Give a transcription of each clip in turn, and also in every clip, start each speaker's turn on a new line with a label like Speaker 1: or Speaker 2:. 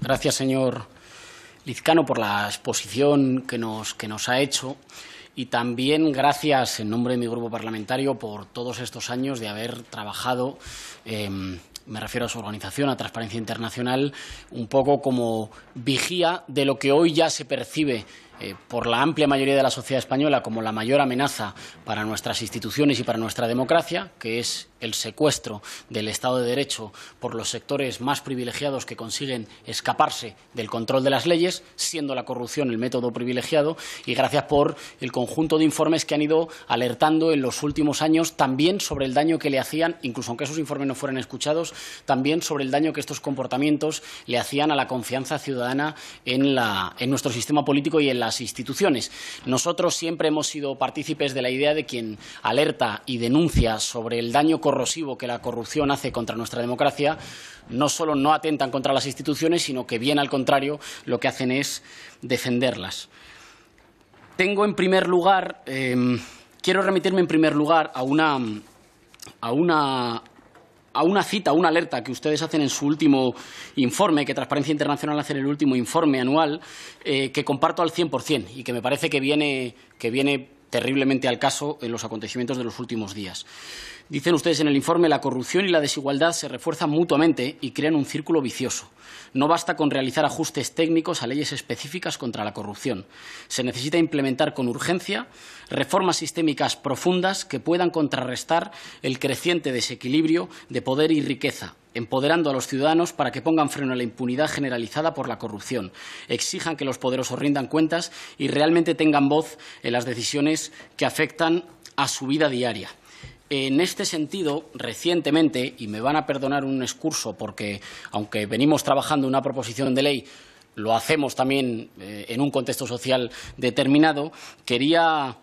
Speaker 1: Gracias, señor Lizcano, por la exposición que nos, ha hecho y también gracias, en nombre de mi grupo parlamentario, por todos estos años de haber trabajado, em, me refiero a su organización, a Transparencia Internacional, un poco como vigía de lo que hoy ya se percibe eh, por la amplia mayoría de la sociedad española como la mayor amenaza para nuestras instituciones y para nuestra democracia, que es el secuestro del Estado de Derecho por los sectores más privilegiados que consiguen escaparse del control de las leyes, siendo la corrupción el método privilegiado, y gracias por el conjunto de informes que han ido alertando en los últimos años también sobre el daño que le hacían, incluso aunque esos informes no fueran escuchados, también sobre el daño que estos comportamientos le hacían a la confianza ciudadana en, en nuestro sistema político y en la las instituciones. Nosotros siempre hemos sido partícipes de la idea de quien alerta y denuncia sobre el daño corrosivo que la corrupción hace contra nuestra democracia, no solo no atentan contra las instituciones, sino que bien al contrario lo que hacen es defenderlas. Tengo en primer lugar, em, quiero remitirme en primer lugar a una, a una a una cita, a una alerta que ustedes hacen en su último informe, que Transparencia Internacional hace en el último informe anual, eh, que comparto al 100% y que me parece que viene, que viene terriblemente al caso en los acontecimientos de los últimos días. Dicen ustedes en el informe, la corrupción y la desigualdad se refuerzan mutuamente y crean un círculo vicioso. No basta con realizar ajustes técnicos a leyes específicas contra la corrupción. Se necesita implementar con urgencia reformas sistémicas profundas que puedan contrarrestar el creciente desequilibrio de poder y riqueza, empoderando a los ciudadanos para que pongan freno a la impunidad generalizada por la corrupción, exijan que los poderosos rindan cuentas y realmente tengan voz en las decisiones que afectan a su vida diaria. En este sentido, recientemente, y me van a perdonar un excurso porque, aunque venimos trabajando una proposición de ley, lo hacemos también eh, en un contexto social determinado, quería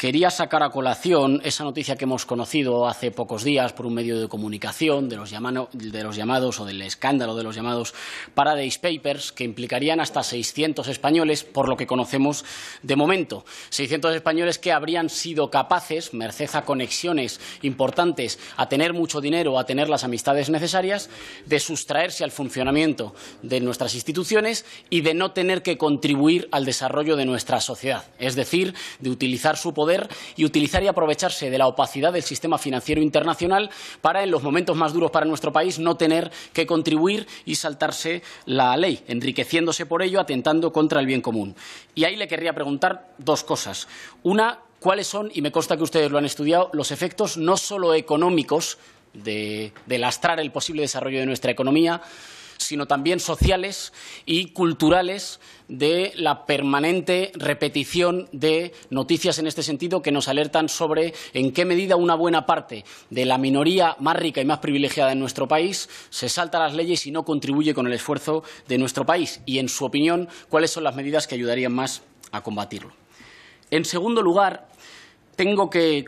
Speaker 1: Quería sacar a colación esa noticia que hemos conocido hace pocos días por un medio de comunicación de los, llamados o del escándalo de los llamados Paradise Papers, que implicarían hasta 600 españoles, por lo que conocemos de momento. 600 españoles que habrían sido capaces, merced a conexiones importantes, a tener mucho dinero, a tener las amistades necesarias, de sustraerse al funcionamiento de nuestras instituciones y de no tener que contribuir al desarrollo de nuestra sociedad, es decir, de utilizar su poder y utilizar y aprovecharse de la opacidad del sistema financiero internacional para, en los momentos más duros para nuestro país, no tener que contribuir y saltarse la ley, enriqueciéndose por ello, atentando contra el bien común. Y ahí le querría preguntar dos cosas. Una, cuáles son, y me consta que ustedes lo han estudiado, los efectos no solo económicos de lastrar el posible desarrollo de nuestra economía, sino también sociales y culturales de la permanente repetición de noticias en este sentido que nos alertan sobre en qué medida una buena parte de la minoría más rica y más privilegiada en nuestro país se salta las leyes y no contribuye con el esfuerzo de nuestro país y, en su opinión, cuáles son las medidas que ayudarían más a combatirlo. En segundo lugar, tengo que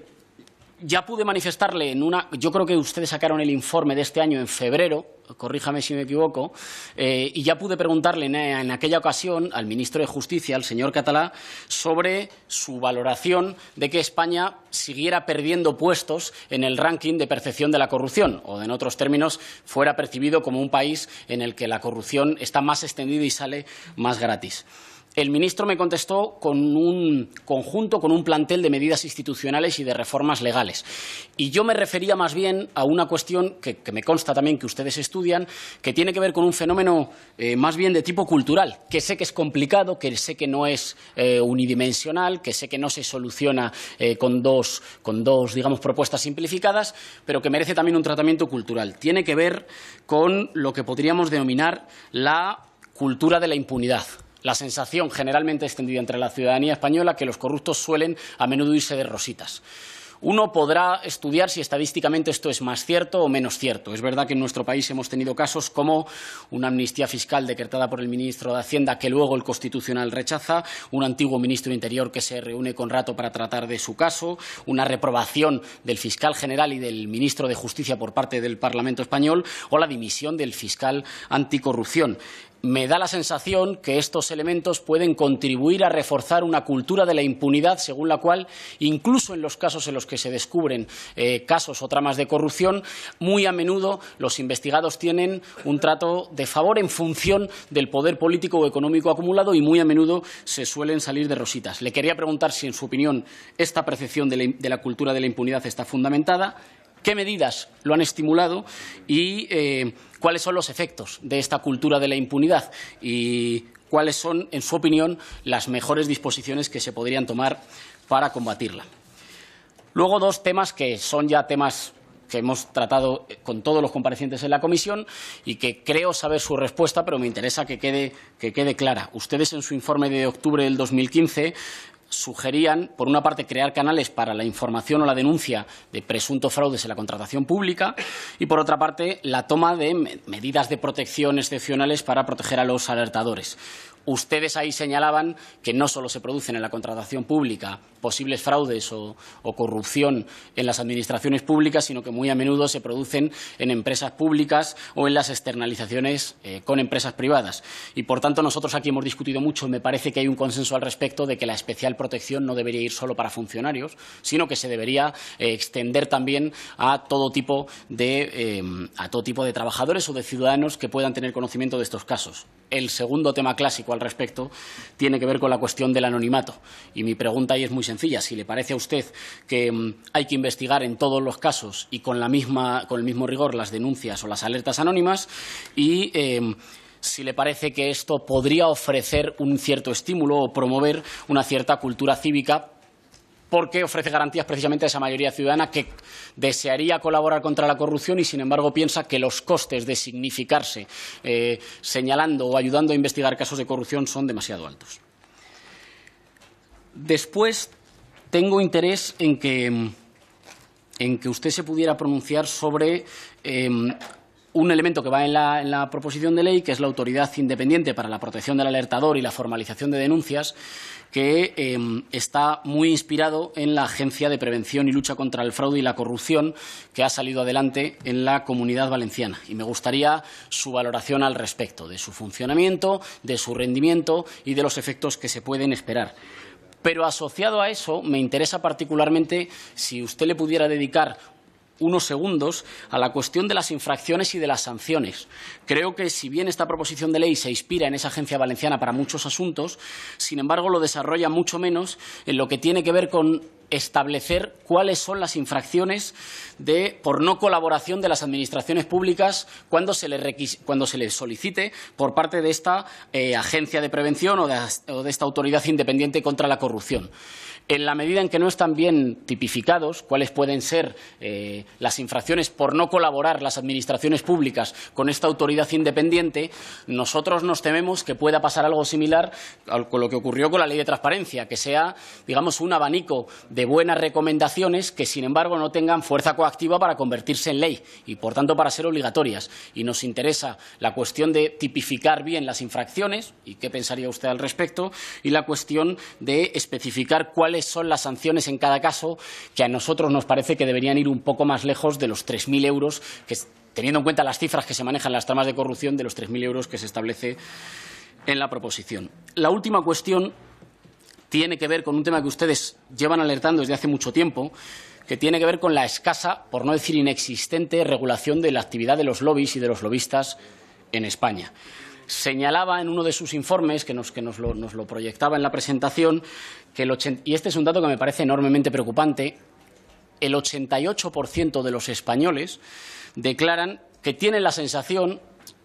Speaker 1: ya pude manifestarle en una yo creo que ustedes sacaron el informe de este año en febrero corríjame si me equivoco, eh, y ya pude preguntarle en, aquella ocasión al ministro de Justicia, al señor Catalá, sobre su valoración de que España siguiera perdiendo puestos en el ranking de percepción de la corrupción, o en otros términos, fuera percibido como un país en el que la corrupción está más extendida y sale más gratis. El ministro me contestó con un conjunto, con un plantel de medidas institucionales y de reformas legales. Y yo me refería más bien a una cuestión que, me consta también que ustedes estudian, que tiene que ver con un fenómeno eh, más bien de tipo cultural, que sé que es complicado, que sé que no es eh, unidimensional, que sé que no se soluciona eh, con, dos, con dos, digamos, propuestas simplificadas, pero que merece también un tratamiento cultural. Tiene que ver con lo que podríamos denominar la cultura de la impunidad la sensación generalmente extendida entre la ciudadanía española que los corruptos suelen a menudo irse de rositas. Uno podrá estudiar si estadísticamente esto es más cierto o menos cierto. Es verdad que en nuestro país hemos tenido casos como una amnistía fiscal decretada por el ministro de Hacienda que luego el Constitucional rechaza, un antiguo ministro de Interior que se reúne con Rato para tratar de su caso, una reprobación del fiscal general y del ministro de Justicia por parte del Parlamento español o la dimisión del fiscal anticorrupción me da la sensación que estos elementos pueden contribuir a reforzar una cultura de la impunidad según la cual, incluso en los casos en los que se descubren eh, casos o tramas de corrupción, muy a menudo los investigados tienen un trato de favor en función del poder político o económico acumulado y muy a menudo se suelen salir de rositas. Le quería preguntar si, en su opinión, esta percepción de la cultura de la impunidad está fundamentada qué medidas lo han estimulado y eh, cuáles son los efectos de esta cultura de la impunidad y cuáles son, en su opinión, las mejores disposiciones que se podrían tomar para combatirla. Luego, dos temas que son ya temas que hemos tratado con todos los comparecientes en la comisión y que creo saber su respuesta, pero me interesa que quede, que quede clara. Ustedes en su informe de octubre del 2015 sugerían, por una parte, crear canales para la información o la denuncia de presuntos fraudes en la contratación pública y, por otra parte, la toma de medidas de protección excepcionales para proteger a los alertadores. Ustedes ahí señalaban que no solo se producen en la contratación pública posibles fraudes o, corrupción en las administraciones públicas, sino que muy a menudo se producen en empresas públicas o en las externalizaciones eh, con empresas privadas. Y, por tanto, nosotros aquí hemos discutido mucho. Me parece que hay un consenso al respecto de que la especial protección no debería ir solo para funcionarios, sino que se debería eh, extender también a todo tipo de eh, a todo tipo de trabajadores o de ciudadanos que puedan tener conocimiento de estos casos. El segundo tema clásico al respecto tiene que ver con la cuestión del anonimato y mi pregunta ahí es muy sencilla, si le parece a usted que mm, hay que investigar en todos los casos y con la misma con el mismo rigor las denuncias o las alertas anónimas y eh, si le parece que esto podría ofrecer un cierto estímulo o promover una cierta cultura cívica porque ofrece garantías precisamente a esa mayoría ciudadana que desearía colaborar contra la corrupción y, sin embargo, piensa que los costes de significarse eh, señalando o ayudando a investigar casos de corrupción son demasiado altos. Después, tengo interés en que, usted se pudiera pronunciar sobre em, un elemento que va en la, proposición de ley, que es la autoridad independiente para la protección del alertador y la formalización de denuncias, que em, está muy inspirado en la Agencia de Prevención y Lucha contra el Fraude y la Corrupción que ha salido adelante en la Comunidad Valenciana. Y me gustaría su valoración al respecto de su funcionamiento, de su rendimiento y de los efectos que se pueden esperar. Pero asociado a eso, me interesa particularmente si usted le pudiera dedicar unos segundos a la cuestión de las infracciones y de las sanciones. Creo que, si bien esta proposición de ley se inspira en esa agencia valenciana para muchos asuntos, sin embargo, lo desarrolla mucho menos en lo que tiene que ver con establecer cuáles son las infracciones de, por no colaboración de las administraciones públicas cuando se les, cuando se les solicite por parte de esta eh, agencia de prevención o de, esta autoridad independiente contra la corrupción en la medida en que no están bien tipificados cuáles pueden ser eh, las infracciones por no colaborar las administraciones públicas con esta autoridad independiente, nosotros nos tememos que pueda pasar algo similar con lo que ocurrió con la ley de transparencia, que sea, digamos, un abanico de de buenas recomendaciones que, sin embargo, no tengan fuerza coactiva para convertirse en ley y, por tanto, para ser obligatorias. Y nos interesa la cuestión de tipificar bien las infracciones y qué pensaría usted al respecto y la cuestión de especificar cuáles son las sanciones en cada caso que a nosotros nos parece que deberían ir un poco más lejos de los 3.000 euros que teniendo en cuenta las cifras que se manejan en las tramas de corrupción de los 3.000 euros que se establece en la proposición. La última cuestión tiene que ver con un tema que ustedes llevan alertando desde hace mucho tiempo, que tiene que ver con la escasa, por no decir inexistente, regulación de la actividad de los lobbies y de los lobistas en España. Señalaba en uno de sus informes, que nos, que nos, lo, proyectaba en la presentación, que el y este es un dato que me parece enormemente preocupante, el 88% de los españoles declaran que tienen la sensación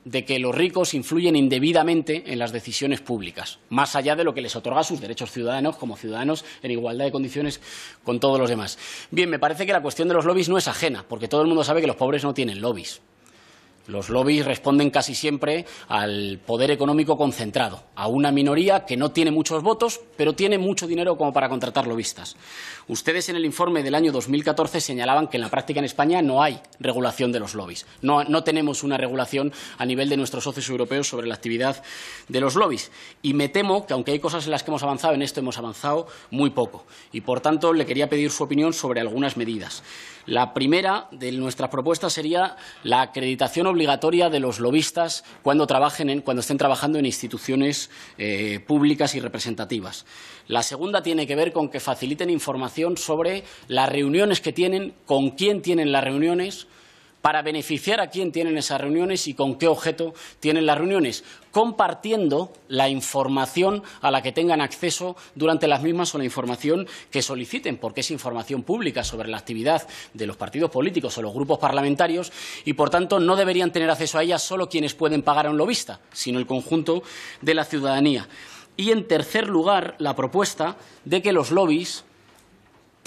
Speaker 1: de que los ricos influyen indebidamente en las decisiones públicas, más allá de lo que les otorga sus derechos ciudadanos como ciudadanos en igualdad de condiciones con todos los demás. Bien, me parece que la cuestión de los lobbies no es ajena, porque todo el mundo sabe que los pobres no tienen lobbies. Los lobbies responden casi siempre al poder económico concentrado, a una minoría que no tiene muchos votos, pero tiene mucho dinero como para contratar lobistas. Ustedes en el informe del año 2014 señalaban que en la práctica en España no hay regulación de los lobbies. No, no tenemos una regulación a nivel de nuestros socios europeos sobre la actividad de los lobbies. Y me temo que, aunque hay cosas en las que hemos avanzado, en esto hemos avanzado muy poco. Y, por tanto, le quería pedir su opinión sobre algunas medidas. La primera de nuestras propuestas sería la acreditación obligatoria obligatoria de los lobistas cuando, trabajen cuando estén trabajando en instituciones eh, públicas y representativas. La segunda tiene que ver con que faciliten información sobre las reuniones que tienen, con quién tienen las reuniones, para beneficiar a quién tienen esas reuniones y con qué objeto tienen las reuniones, compartiendo la información a la que tengan acceso durante las mismas o la información que soliciten, porque es información pública sobre la actividad de los partidos políticos o los grupos parlamentarios y, por tanto, no deberían tener acceso a ella solo quienes pueden pagar a un lobista, sino el conjunto de la ciudadanía. Y, en tercer lugar, la propuesta de que los lobbies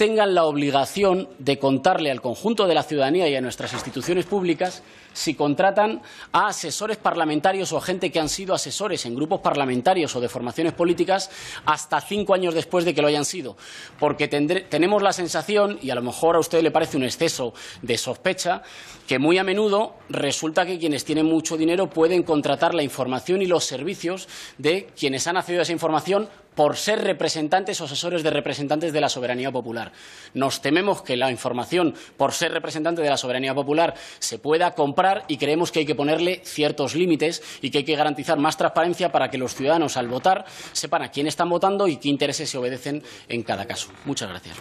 Speaker 1: tengan la obligación de contarle al conjunto de la ciudadanía y a nuestras instituciones públicas si contratan a asesores parlamentarios o a gente que han sido asesores en grupos parlamentarios o de formaciones políticas hasta cinco años después de que lo hayan sido. Porque tenemos la sensación, y a lo mejor a usted le parece un exceso de sospecha, que muy a menudo resulta que quienes tienen mucho dinero pueden contratar la información y los servicios de quienes han accedido a esa información por ser representantes o asesores de representantes de la soberanía popular. Nos tememos que la información, por ser representante de la soberanía popular, se pueda comprar y creemos que hay que ponerle ciertos límites y que hay que garantizar más transparencia para que los ciudadanos, al votar, sepan a quién están votando y qué intereses se obedecen en cada caso. Muchas gracias.